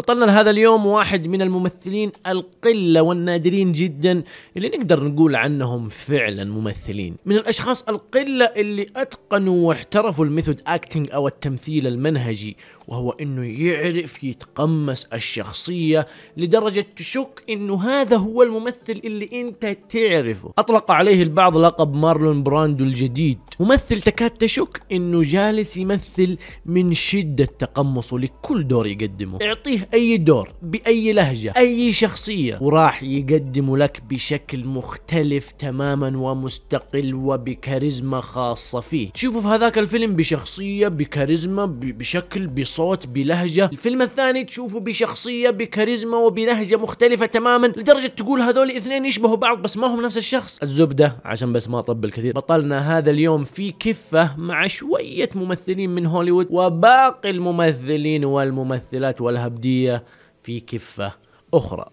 بطلنا هذا اليوم واحد من الممثلين القلة والنادرين جدا اللي نقدر نقول عنهم فعلا ممثلين من الأشخاص القلة اللي أتقنوا واحترفوا الميثود أكتنج أو التمثيل المنهجي وهو أنه يعرف يتقمص الشخصية لدرجة تشك أنه هذا هو الممثل اللي أنت تعرفه أطلق عليه البعض لقب مارلون براندو الجديد ممثل تكاد تشك أنه جالس يمثل من شدة تقمصه لكل دور يقدمه اعطيه اي دور باي لهجه اي شخصيه وراح يقدم لك بشكل مختلف تماما ومستقل وبكاريزما خاصه فيه تشوفه في هذاك الفيلم بشخصيه بكاريزما بشكل بصوت بلهجه الفيلم الثاني تشوفه بشخصيه بكاريزما وبلهجه مختلفه تماما لدرجه تقول هذول اثنين يشبهوا بعض بس ما هم نفس الشخص الزبده عشان بس ما اطبل كثير بطلنا هذا اليوم في كفه مع شويه ممثلين من هوليوود وباقي الممثلين والممثلات والهبديه الجنسية في كفة أخرى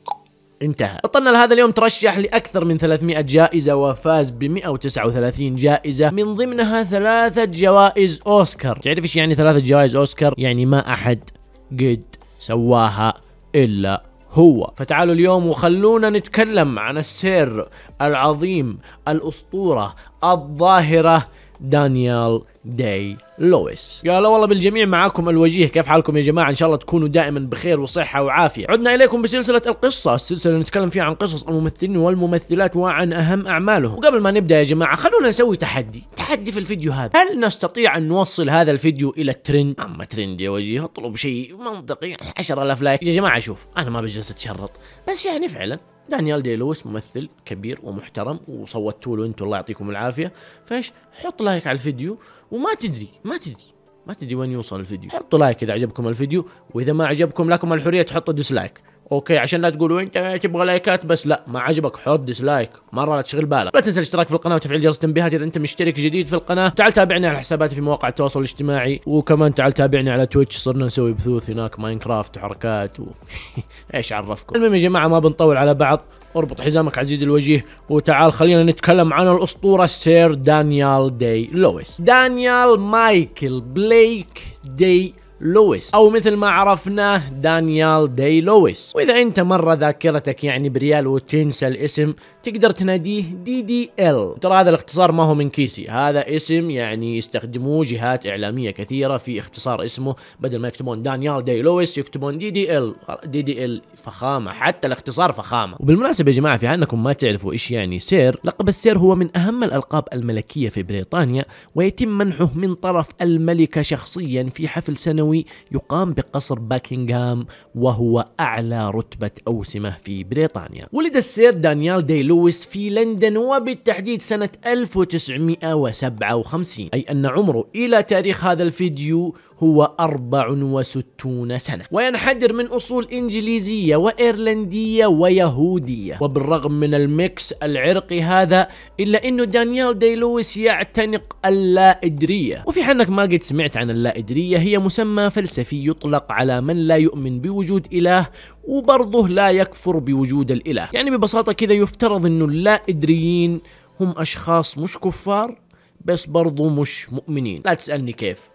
انتهى بطلنا لهذا اليوم ترشح لأكثر من 300 جائزة وفاز ب 139 جائزة من ضمنها ثلاثة جوائز أوسكار تعرف ايش يعني ثلاثة جوائز أوسكار؟ يعني ما أحد قد سواها إلا هو فتعالوا اليوم وخلونا نتكلم عن السير العظيم الأسطورة الظاهرة دانيال داي لويس هلا والله بالجميع معاكم الوجيه كيف حالكم يا جماعه ان شاء الله تكونوا دائما بخير وصحه وعافيه عدنا اليكم بسلسله القصه السلسله اللي نتكلم فيها عن قصص الممثلين والممثلات وعن اهم اعمالهم وقبل ما نبدا يا جماعه خلونا نسوي تحدي تحدي في الفيديو هذا هل نستطيع ان نوصل هذا الفيديو الى الترند اما ترند يا وجيه اطلب شيء منطقي 10000 لايك يا جماعه شوف انا ما بجلس اتشرط بس يعني فعلا دانيال دي لويس ممثل كبير ومحترم وصوتوا له انتم الله يعطيكم العافيه فايش حط لايك على الفيديو وما تدري ما تدري ما تدري وين يوصل الفيديو حطوا لايك اذا عجبكم الفيديو واذا ما عجبكم لكم الحريه تحطوا ديسلايك اوكي عشان لا تقولوا انت تبغى لايكات بس لا ما عجبك حط ديسلايك مره لا تشغل بالك لا تنسى الاشتراك في القناه وتفعيل جرس التنبيهات اذا انت مشترك جديد في القناه تعال تابعنا على حساباتي في مواقع التواصل الاجتماعي وكمان تعال تابعنا على تويتش صرنا نسوي بثوث هناك ماينكرافت وحركات و... ايش عرفكم المهم يا جماعه ما بنطول على بعض اربط حزامك عزيزي الوجيه وتعال خلينا نتكلم عن الاسطوره سير دانيال دي لويس دانيال مايكل بليك دي لويس او مثل ما عرفناه دانيال دي لويس واذا انت مره ذاكرتك يعني بريال وتنسى الاسم تقدر تناديه دي دي ال ترى هذا الاختصار ما هو من كيسي هذا اسم يعني يستخدموه جهات اعلاميه كثيره في اختصار اسمه بدل ما يكتبون دانيال دي لويس يكتبون دي دي ال دي دي ال فخامه حتى الاختصار فخامه وبالمناسبه يا جماعه في انكم ما تعرفوا ايش يعني سير لقب السير هو من اهم الالقاب الملكيه في بريطانيا ويتم منحه من طرف الملكه شخصيا في حفل سنوي يقام بقصر باكنغهام وهو اعلى رتبه اوسمه في بريطانيا ولد السير دانيال دي لويس تزوج في لندن وبالتحديد سنة 1957 أي أن عمره إلى تاريخ هذا الفيديو هو 64 سنة وينحدر من أصول إنجليزية وإيرلندية ويهودية وبالرغم من الميكس العرقي هذا إلا أنه دانيال دي لويس يعتنق اللا إدرية وفي حنك ما قد سمعت عن اللا إدرية هي مسمى فلسفي يطلق على من لا يؤمن بوجود إله وبرضه لا يكفر بوجود الإله يعني ببساطة كذا يفترض أنه اللا إدريين هم أشخاص مش كفار بس برضو مش مؤمنين لا تسألني كيف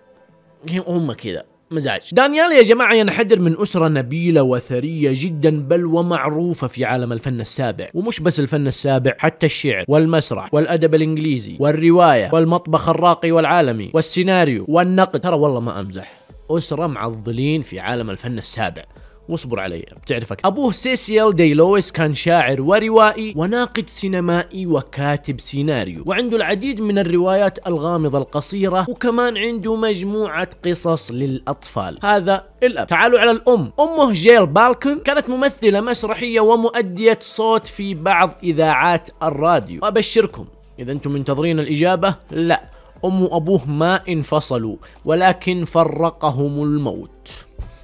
هم كذا مزاج دانيال يا جماعة ينحدر من أسرة نبيلة وثرية جدا بل ومعروفة في عالم الفن السابع ومش بس الفن السابع حتى الشعر والمسرح والأدب الإنجليزي والرواية والمطبخ الراقي والعالمي والسيناريو والنقد ترى والله ما أمزح أسرة معضلين في عالم الفن السابع واصبر علي بتعرفك أبوه سيسيل دي لويس كان شاعر وروائي وناقد سينمائي وكاتب سيناريو وعنده العديد من الروايات الغامضة القصيرة وكمان عنده مجموعة قصص للأطفال هذا الأب تعالوا على الأم أمه جيل بالكن كانت ممثلة مسرحية ومؤدية صوت في بعض إذاعات الراديو وأبشركم إذا أنتم منتظرين الإجابة لا أم وأبوه ما انفصلوا ولكن فرقهم الموت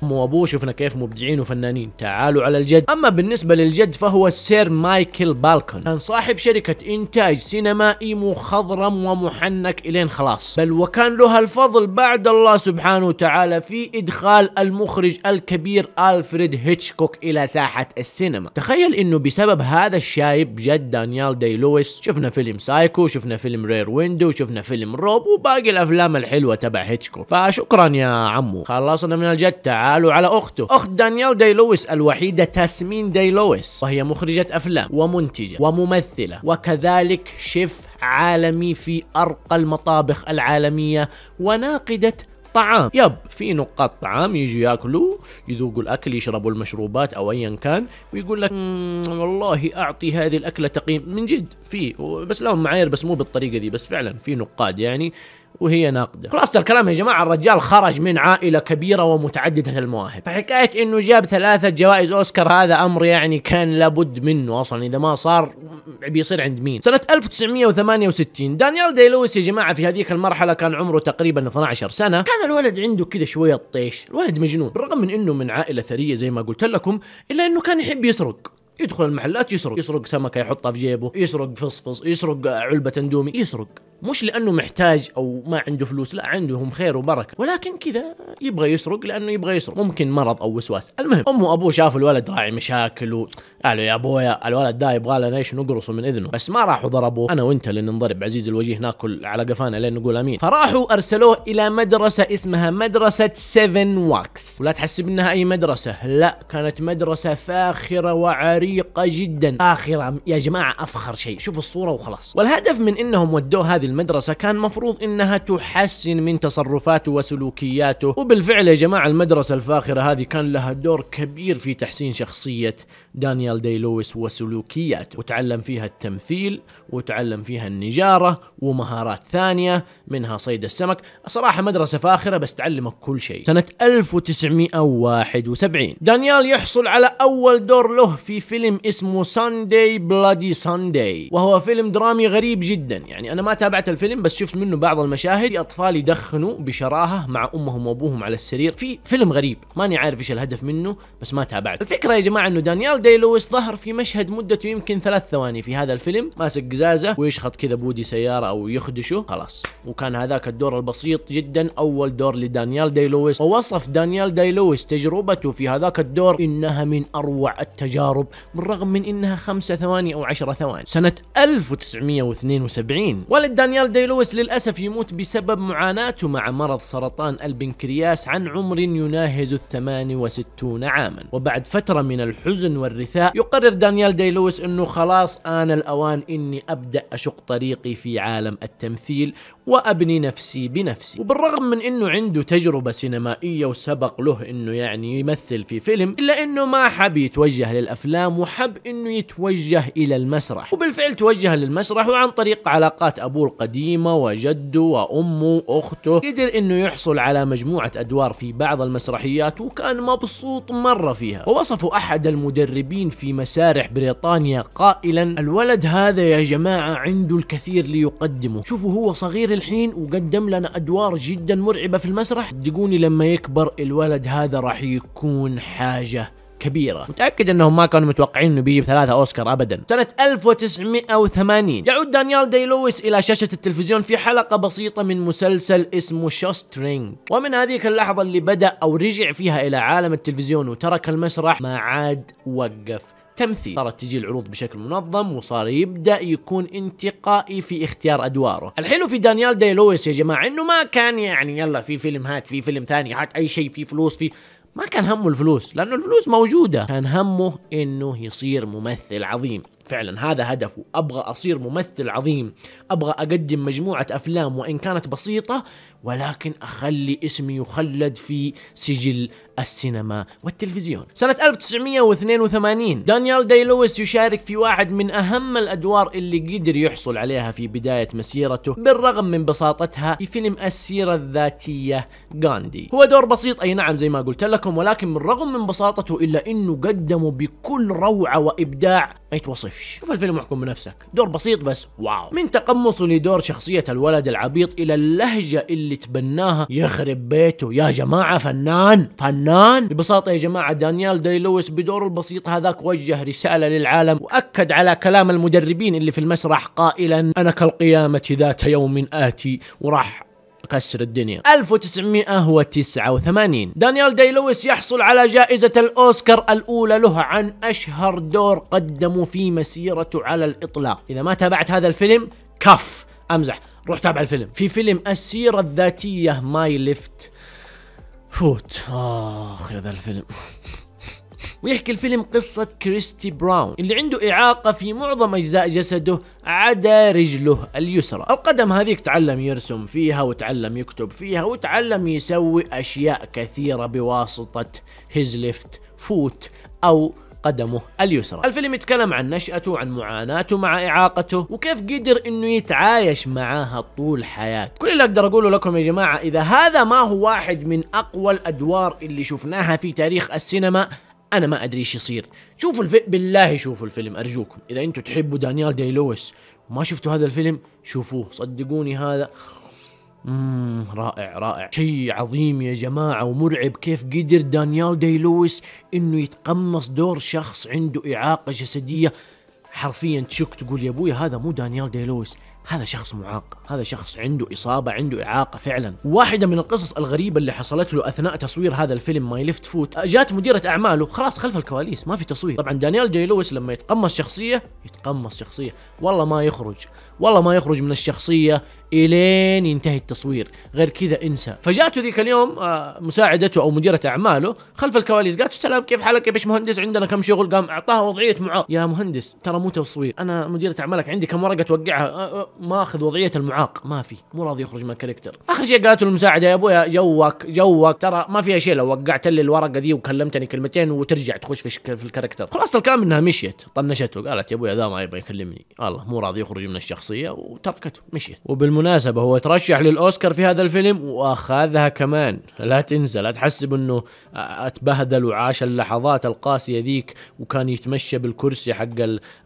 امه وابوه شفنا كيف مبدعين وفنانين تعالوا على الجد اما بالنسبه للجد فهو السير مايكل بالكون كان صاحب شركه انتاج سينمائي مخضرم ومحنك الين خلاص بل وكان له الفضل بعد الله سبحانه وتعالى في ادخال المخرج الكبير الفريد هيتشكوك الى ساحه السينما تخيل انه بسبب هذا الشايب جد دانيال دي لويس شفنا فيلم سايكو شفنا فيلم رير ويندو شفنا فيلم روب وباقي الافلام الحلوه تبع هيتشكوك فشكرا يا عمو خلصنا من الجد تعال تعالوا على أخته أخت دانيال داي لويس الوحيدة تاسمين داي لويس وهي مخرجة أفلام ومنتجة وممثلة وكذلك شيف عالمي في أرقى المطابخ العالمية وناقدة طعام يب في نقاط طعام يجوا ياكلوا يذوقوا الاكل يشربوا المشروبات او ايا كان ويقول لك والله اعطي هذه الاكله تقييم من جد في بس لهم معايير بس مو بالطريقه دي بس فعلا في نقاد يعني وهي ناقده خلاصه الكلام يا جماعه الرجال خرج من عائله كبيره ومتعدده المواهب فحكايه انه جاب ثلاثه جوائز اوسكار هذا امر يعني كان لابد منه اصلا اذا ما صار بيصير عند مين سنه 1968 دانيال دي لويس يا جماعه في هذيك المرحله كان عمره تقريبا 12 سنه كان الولد عنده كذا شويه طيش الولد مجنون بالرغم من انه من عائله ثريه زي ما قلت لكم الا انه كان يحب يسرق يدخل المحلات يسرق يسرق سمكه يحطها في جيبه يسرق فصفص يسرق علبه اندومي يسرق مش لانه محتاج او ما عنده فلوس لا عندهم خير وبركه ولكن كذا يبغى يسرق لانه يبغى يسرق ممكن مرض او وسواس المهم امه وابوه شافوا الولد راعي مشاكل و... قالوا يا ابويا الولد ده يبغى لنا ايش نقرصه من اذنه بس ما راحوا ضربوه انا وانت اللي ننضرب عزيز الوجيه ناكل على قفانا لين نقول امين فراحوا ارسلوه الى مدرسه اسمها مدرسه 7 واكس ولا تحسب انها اي مدرسه لا كانت مدرسه فاخره وعريقه عريقة جدا فاخرة يا جماعة أفخر شيء شوفوا الصورة وخلاص والهدف من أنهم ودوه هذه المدرسة كان مفروض أنها تحسن من تصرفاته وسلوكياته وبالفعل يا جماعة المدرسة الفاخرة هذه كان لها دور كبير في تحسين شخصية دانيال دي لويس وسلوكياته وتعلم فيها التمثيل وتعلم فيها النجارة ومهارات ثانية منها صيد السمك صراحة مدرسة فاخرة بس تعلمك كل شيء سنة 1971 دانيال يحصل على أول دور له في فيلم اسمه ساندي بلادي ساندي وهو فيلم درامي غريب جدا يعني أنا ما تابعت الفيلم بس شفت منه بعض المشاهد أطفال يدخنوا بشراهة مع أمهم وأبوهم على السرير في فيلم غريب ماني عارف إيش الهدف منه بس ما تابعت الفكرة يا جماعة أنه دانيال دي بدا لويس ظهر في مشهد مدته يمكن ثلاث ثواني في هذا الفيلم ماسك قزازه ويشخط كذا بودي سياره او يخدشه خلاص وكان هذاك الدور البسيط جدا اول دور لدانيال داي لويس ووصف دانيال داي لويس تجربته في هذاك الدور انها من اروع التجارب بالرغم من انها خمسة ثواني او عشرة ثواني سنة 1972 ولد دانيال داي لويس للاسف يموت بسبب معاناته مع مرض سرطان البنكرياس عن عمر يناهز ال 68 عاما وبعد فترة من الحزن والرثاء يقرر دانيال دي لويس انه خلاص آن الأوان اني أبدأ أشق طريقي في عالم التمثيل وابني نفسي بنفسي وبالرغم من انه عنده تجربه سينمائيه وسبق له انه يعني يمثل في فيلم الا انه ما حب يتوجه للافلام وحب انه يتوجه الى المسرح وبالفعل توجه للمسرح وعن طريق علاقات ابوه القديمه وجده وامه واخته قدر انه يحصل على مجموعه ادوار في بعض المسرحيات وكان مبسوط مره فيها ووصفوا احد المدربين في مسارح بريطانيا قائلا الولد هذا يا جماعه عنده الكثير ليقدمه شوفوا هو صغير الحين وقدم لنا ادوار جدا مرعبه في المسرح صدقوني لما يكبر الولد هذا راح يكون حاجه كبيره متاكد انهم ما كانوا متوقعين انه بيجيب ثلاثه اوسكار ابدا سنه 1980 يعود دانيال دي لويس الى شاشه التلفزيون في حلقه بسيطه من مسلسل اسمه شوسترينج ومن هذيك اللحظه اللي بدا او رجع فيها الى عالم التلفزيون وترك المسرح ما عاد وقف تمثيل صارت تجي العروض بشكل منظم وصار يبدا يكون انتقائي في اختيار ادواره الحلو في دانيال داي لويس يا جماعه انه ما كان يعني يلا في فيلم هات في فيلم ثاني هات اي شيء في فلوس في ما كان همه الفلوس لانه الفلوس موجوده كان همه انه يصير ممثل عظيم فعلا هذا هدفه ابغى اصير ممثل عظيم ابغى اقدم مجموعه افلام وان كانت بسيطه ولكن أخلي اسمي يخلد في سجل السينما والتلفزيون سنة 1982 دانيال داي لويس يشارك في واحد من أهم الأدوار اللي قدر يحصل عليها في بداية مسيرته بالرغم من بساطتها في فيلم السيرة الذاتية غاندي هو دور بسيط أي نعم زي ما قلت لكم ولكن بالرغم من بساطته إلا أنه قدمه بكل روعة وإبداع ما يتوصفش شوف الفيلم واحكم بنفسك دور بسيط بس واو من تقمصه لدور شخصية الولد العبيط إلى اللهجة اللي اللي تبناها يخرب بيته يا جماعه فنان فنان ببساطه يا جماعه دانيال داي لويس بدوره البسيط هذاك وجه رساله للعالم واكد على كلام المدربين اللي في المسرح قائلا انا كالقيامه ذات يوم اتي وراح كسر الدنيا 1989 دانيال داي لويس يحصل على جائزة الأوسكار الأولى له عن أشهر دور قدمه في مسيرته على الإطلاق إذا ما تابعت هذا الفيلم كف أمزح روح تابع الفيلم في فيلم السيرة الذاتية ماي ليفت فوت اخ يا ذا الفيلم ويحكي الفيلم قصة كريستي براون اللي عنده إعاقة في معظم أجزاء جسده عدا رجله اليسرى القدم هذيك تعلم يرسم فيها وتعلم يكتب فيها وتعلم يسوي أشياء كثيرة بواسطة هيز ليفت فوت أو قدمه اليسرى الفيلم يتكلم عن نشأته عن معاناته مع إعاقته وكيف قدر انه يتعايش معاها طول حياته كل اللي اقدر اقوله لكم يا جماعة اذا هذا ما هو واحد من اقوى الادوار اللي شفناها في تاريخ السينما انا ما ادري ايش يصير شوفوا الفيلم بالله شوفوا الفيلم ارجوكم اذا انتم تحبوا دانيال دي لويس وما شفتوا هذا الفيلم شوفوه صدقوني هذا امم رائع رائع شيء عظيم يا جماعه ومرعب كيف قدر دانيال دي لويس انه يتقمص دور شخص عنده اعاقه جسديه حرفيا تشك تقول يا ابوي هذا مو دانيال دي لويس هذا شخص معاق هذا شخص عنده إصابة عنده إعاقة فعلا واحدة من القصص الغريبة اللي حصلت له أثناء تصوير هذا الفيلم ماي ليفت فوت جات مديرة أعماله خلاص خلف الكواليس ما في تصوير طبعا دانيال دي لويس لما يتقمص شخصية يتقمص شخصية والله ما يخرج والله ما يخرج من الشخصية الين ينتهي التصوير غير كذا انسى فجاته ذيك اليوم آه، مساعدته او مديره اعماله خلف الكواليس قالت سلام كيف حالك يا مهندس عندنا كم شغل قام اعطاها وضعيه معاق يا مهندس ترى مو تصوير انا مديره اعمالك عندي كم ورقه توقعها آه، آه، ماخذ وضعيه المعاق ما في مو راضي يخرج من الكاركتر اخر شيء قالت له المساعده يا ابويا جوك جوك ترى ما فيها شيء لو وقعت لي الورقه ذي وكلمتني كلمتين وترجع تخش في, في الكاركتر خلاص الكلام انها مشيت طنشته قالت يا ابويا ذا ما يبغى يكلمني الله مو راضي يخرج من الشخصيه وتركته مشيت وبالمناسبه هو ترشح للاوسكار في هذا الفيلم واخذها كمان لا تنسى لا تحسب انه اتبهدل وعاش اللحظات القاسيه ذيك وكان يتمشى بالكرسي حق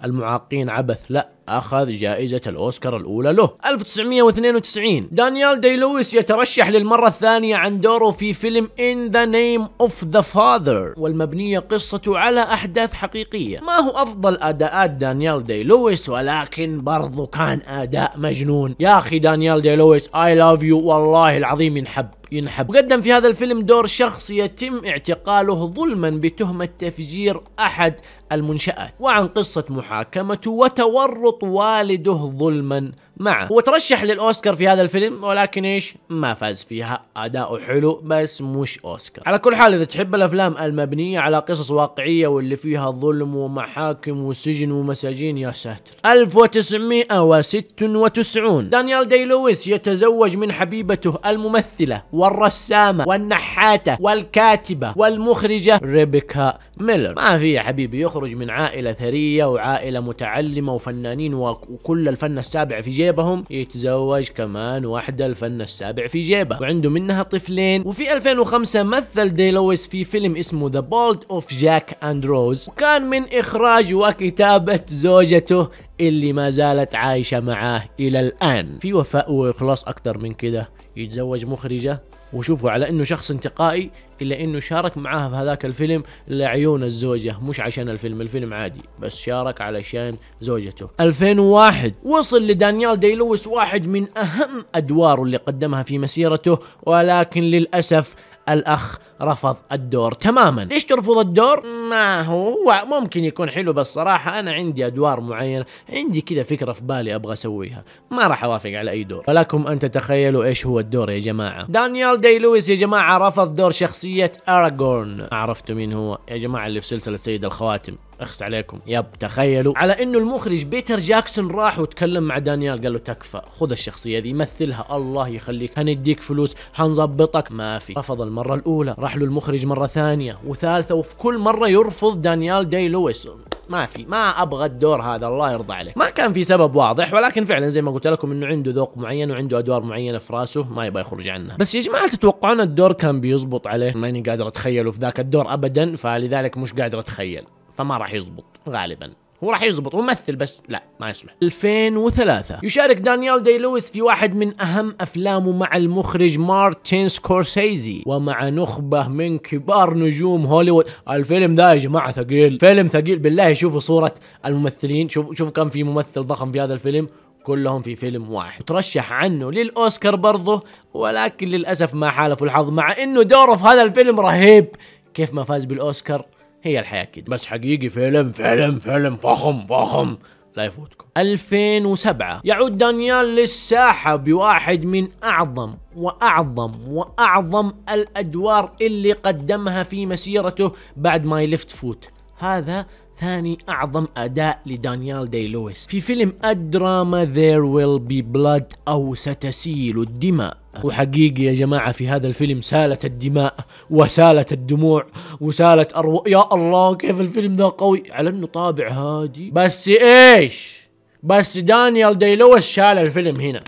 المعاقين عبث لا أخذ جائزة الأوسكار الأولى له 1992 دانيال دي لويس يترشح للمرة الثانية عن دوره في فيلم In the Name of the Father والمبنية قصته على أحداث حقيقية ما هو أفضل أداءات دانيال دي لويس ولكن برضو كان أداء مجنون يا أخي دانيال دي لويس I love you والله العظيم ينحب ينحب وقدم في هذا الفيلم دور شخص يتم اعتقاله ظلما بتهمة تفجير أحد المنشآت وعن قصة محاكمته وتورط والده ظلما معه هو ترشح للاوسكار في هذا الفيلم ولكن ايش ما فاز فيها اداؤه حلو بس مش اوسكار على كل حال اذا تحب الافلام المبنيه على قصص واقعيه واللي فيها ظلم ومحاكم وسجن ومساجين يا ساتر 1996 دانيال دي لويس يتزوج من حبيبته الممثله والرسامه والنحاته والكاتبه والمخرجه ريبيكا ميلر ما في يا حبيبي يخرج من عائله ثريه وعائله متعلمه وفنانين وكل الفن السابع في جيبه جيبهم يتزوج كمان واحدة الفن السابع في جيبه وعنده منها طفلين وفي 2005 مثل دي لويس في فيلم اسمه The Bold of Jack and Rose وكان من اخراج وكتابة زوجته اللي ما زالت عايشة معاه إلى الآن في وفاء وإخلاص أكثر من كده يتزوج مخرجة وشوفوا على انه شخص انتقائي الا انه شارك معاها في هذاك الفيلم لعيون الزوجة مش عشان الفيلم الفيلم عادي بس شارك علشان زوجته 2001 وصل لدانيال دي لويس واحد من اهم ادواره اللي قدمها في مسيرته ولكن للأسف الأخ رفض الدور تماما ليش ترفض الدور؟ ما هو ممكن يكون حلو بس صراحة أنا عندي أدوار معينة عندي كذا فكرة في بالي أبغى أسويها ما راح أوافق على أي دور ولكم أن تتخيلوا إيش هو الدور يا جماعة دانيال دي لويس يا جماعة رفض دور شخصية أراغورن عرفتوا مين هو يا جماعة اللي في سلسلة سيد الخواتم اخس عليكم يب تخيلوا على انه المخرج بيتر جاكسون راح وتكلم مع دانيال قال له تكفى خذ الشخصيه دي مثلها الله يخليك هنديك فلوس هنظبطك ما في رفض المره الاولى راح له المخرج مره ثانيه وثالثه وفي كل مره يرفض دانيال داي لويس ما في ما ابغى الدور هذا الله يرضى عليه ما كان في سبب واضح ولكن فعلا زي ما قلت لكم انه عنده ذوق معين وعنده ادوار معينه في راسه ما يبغى يخرج عنها بس يا جماعه تتوقعون الدور كان بيزبط عليه ماني قادر اتخيله في ذاك الدور ابدا فلذلك مش قادر اتخيل فما راح يزبط غالبا هو راح يزبط ممثل بس لا ما يصلح 2003 يشارك دانيال دي لويس في واحد من اهم افلامه مع المخرج مارتن سكورسيزي ومع نخبه من كبار نجوم هوليوود الفيلم ده يا جماعه ثقيل فيلم ثقيل بالله شوفوا صوره الممثلين شوف شوف كم في ممثل ضخم في هذا الفيلم كلهم في فيلم واحد ترشح عنه للاوسكار برضه ولكن للاسف ما حالفه الحظ مع انه دوره في هذا الفيلم رهيب كيف ما فاز بالاوسكار هي الحياه كده بس حقيقي فيلم فيلم فيلم فخم فخم لا يفوتكم 2007 يعود دانيال للساحة بواحد من أعظم وأعظم وأعظم الأدوار اللي قدمها في مسيرته بعد ما يلفت فوت هذا ثاني أعظم أداء لدانيال دي لويس في فيلم الدراما ذير ويل بي بلاد أو ستسيل الدماء وحقيقي يا جماعة في هذا الفيلم سالت الدماء وسالت الدموع وسالت أرو... يا الله كيف الفيلم ذا قوي على أنه طابع هادي بس إيش بس دانيال دي لويس شال الفيلم هنا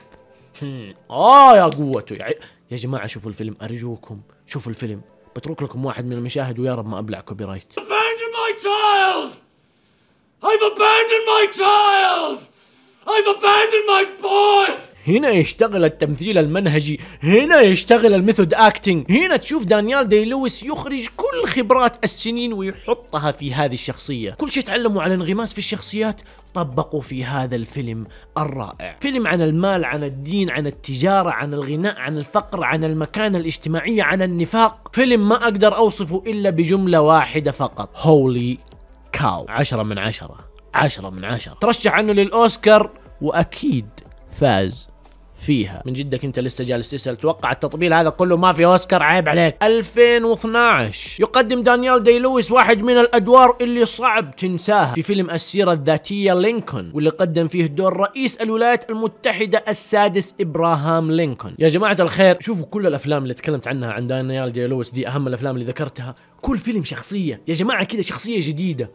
آه يا قوته يا, يا جماعة شوفوا الفيلم أرجوكم شوفوا الفيلم بترك لكم واحد من المشاهد ويا رب ما أبلع كوبي رايت I've abandoned my child! I've abandoned my boy! هنا يشتغل التمثيل المنهجي هنا يشتغل الميثود اكتنج هنا تشوف دانيال دي لويس يخرج كل خبرات السنين ويحطها في هذه الشخصية كل شيء تعلموا على انغماس في الشخصيات طبقوا في هذا الفيلم الرائع فيلم عن المال عن الدين عن التجارة عن الغناء عن الفقر عن المكانة الاجتماعية عن النفاق فيلم ما أقدر أوصفه إلا بجملة واحدة فقط هولي كاو عشرة من عشرة عشرة من عشرة ترشح عنه للأوسكار وأكيد فاز فيها من جدك انت لسه جالس تسال توقع التطبيل هذا كله ما في اوسكار عيب عليك 2012 يقدم دانيال دي لويس واحد من الادوار اللي صعب تنساها في فيلم السيره الذاتيه لينكولن واللي قدم فيه دور رئيس الولايات المتحده السادس ابراهام لينكولن يا جماعه الخير شوفوا كل الافلام اللي تكلمت عنها عن دانيال دي لويس دي اهم الافلام اللي ذكرتها كل فيلم شخصيه يا جماعه كذا شخصيه جديده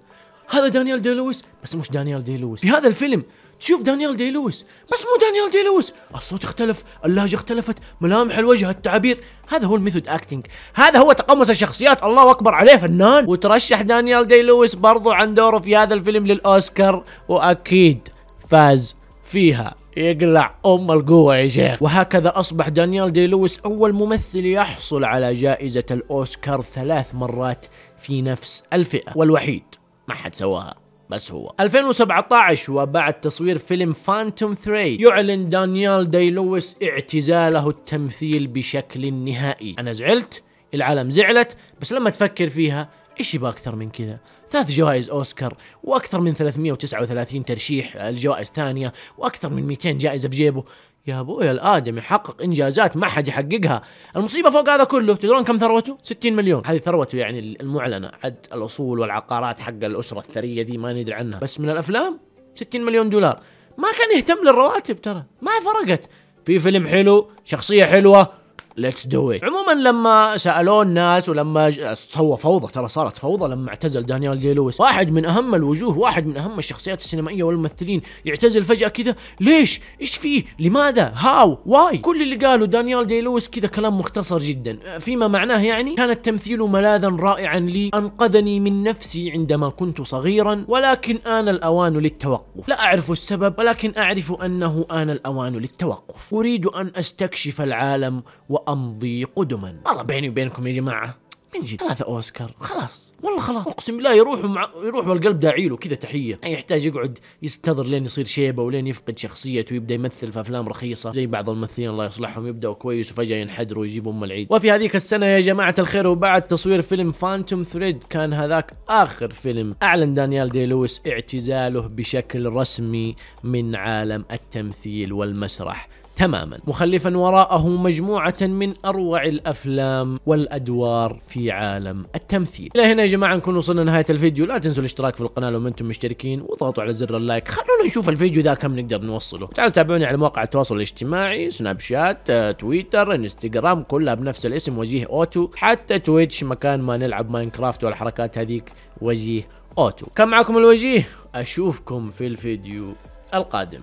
هذا دانيال دي لويس بس مش دانيال دي لويس في هذا الفيلم تشوف دانيال دي لويس بس مو دانيال دي لويس الصوت اختلف اللهجه اختلفت ملامح الوجه التعابير هذا هو الميثود اكتنج هذا هو تقمص الشخصيات الله اكبر عليه فنان وترشح دانيال دي لويس برضو عن دوره في هذا الفيلم للاوسكار واكيد فاز فيها يقلع ام القوه يا شيخ وهكذا اصبح دانيال دي لويس اول ممثل يحصل على جائزه الاوسكار ثلاث مرات في نفس الفئه والوحيد ما حد سواها بس هو 2017 وبعد تصوير فيلم فانتوم 3 يعلن دانيال داي لويس اعتزاله التمثيل بشكل نهائي انا زعلت العالم زعلت بس لما تفكر فيها ايش يبغى اكثر من كذا ثلاث جوائز اوسكار واكثر من 339 ترشيح لجوائز ثانيه واكثر من 200 جائزه بجيبه يا ابويا الادمي حقق انجازات ما حد يحققها، المصيبه فوق هذا كله تدرون كم ثروته؟ 60 مليون، هذه ثروته يعني المعلنه، عد الاصول والعقارات حق الاسره الثريه ذي ما ندري عنها، بس من الافلام 60 مليون دولار، ما كان يهتم للرواتب ترى، ما فرقت، في فيلم حلو، شخصيه حلوه، ليتس دو ات عموما لما سالوه الناس ولما سوى فوضى ترى صارت فوضى لما اعتزل دانيال دي لويس واحد من اهم الوجوه واحد من اهم الشخصيات السينمائيه والممثلين يعتزل فجاه كذا ليش ايش فيه لماذا هاو واي كل اللي قاله دانيال دي لويس كذا كلام مختصر جدا فيما معناه يعني كان التمثيل ملاذا رائعا لي انقذني من نفسي عندما كنت صغيرا ولكن آن الأوان للتوقف لا أعرف السبب ولكن أعرف أنه آن الأوان للتوقف أريد أن أستكشف العالم وأ وامضي قدما والله بيني وبينكم يا جماعه من جد ثلاثة اوسكار خلاص والله خلاص اقسم بالله يروح مع يروح والقلب داعي له كذا تحيه يعني يحتاج يقعد يستظر لين يصير شيبه ولين يفقد شخصيته ويبدا يمثل في افلام رخيصه زي بعض الممثلين الله يصلحهم يبداوا كويس وفجاه ينحدروا ويجيبوا ام العيد وفي هذيك السنه يا جماعه الخير وبعد تصوير فيلم فانتوم ثريد كان هذاك اخر فيلم اعلن دانيال دي لويس اعتزاله بشكل رسمي من عالم التمثيل والمسرح تماما مخلفا وراءه مجموعة من أروع الأفلام والأدوار في عالم التمثيل إلى هنا يا جماعة نكون وصلنا لنهاية الفيديو لا تنسوا الاشتراك في القناة لو ما أنتم مشتركين واضغطوا على زر اللايك خلونا نشوف الفيديو ذا كم نقدر نوصله تعالوا تابعوني على مواقع التواصل الاجتماعي سناب شات آه، تويتر انستغرام كلها بنفس الاسم وجيه أوتو حتى تويتش مكان ما نلعب ماينكرافت والحركات هذيك وجيه أوتو كان معكم الوجيه أشوفكم في الفيديو القادم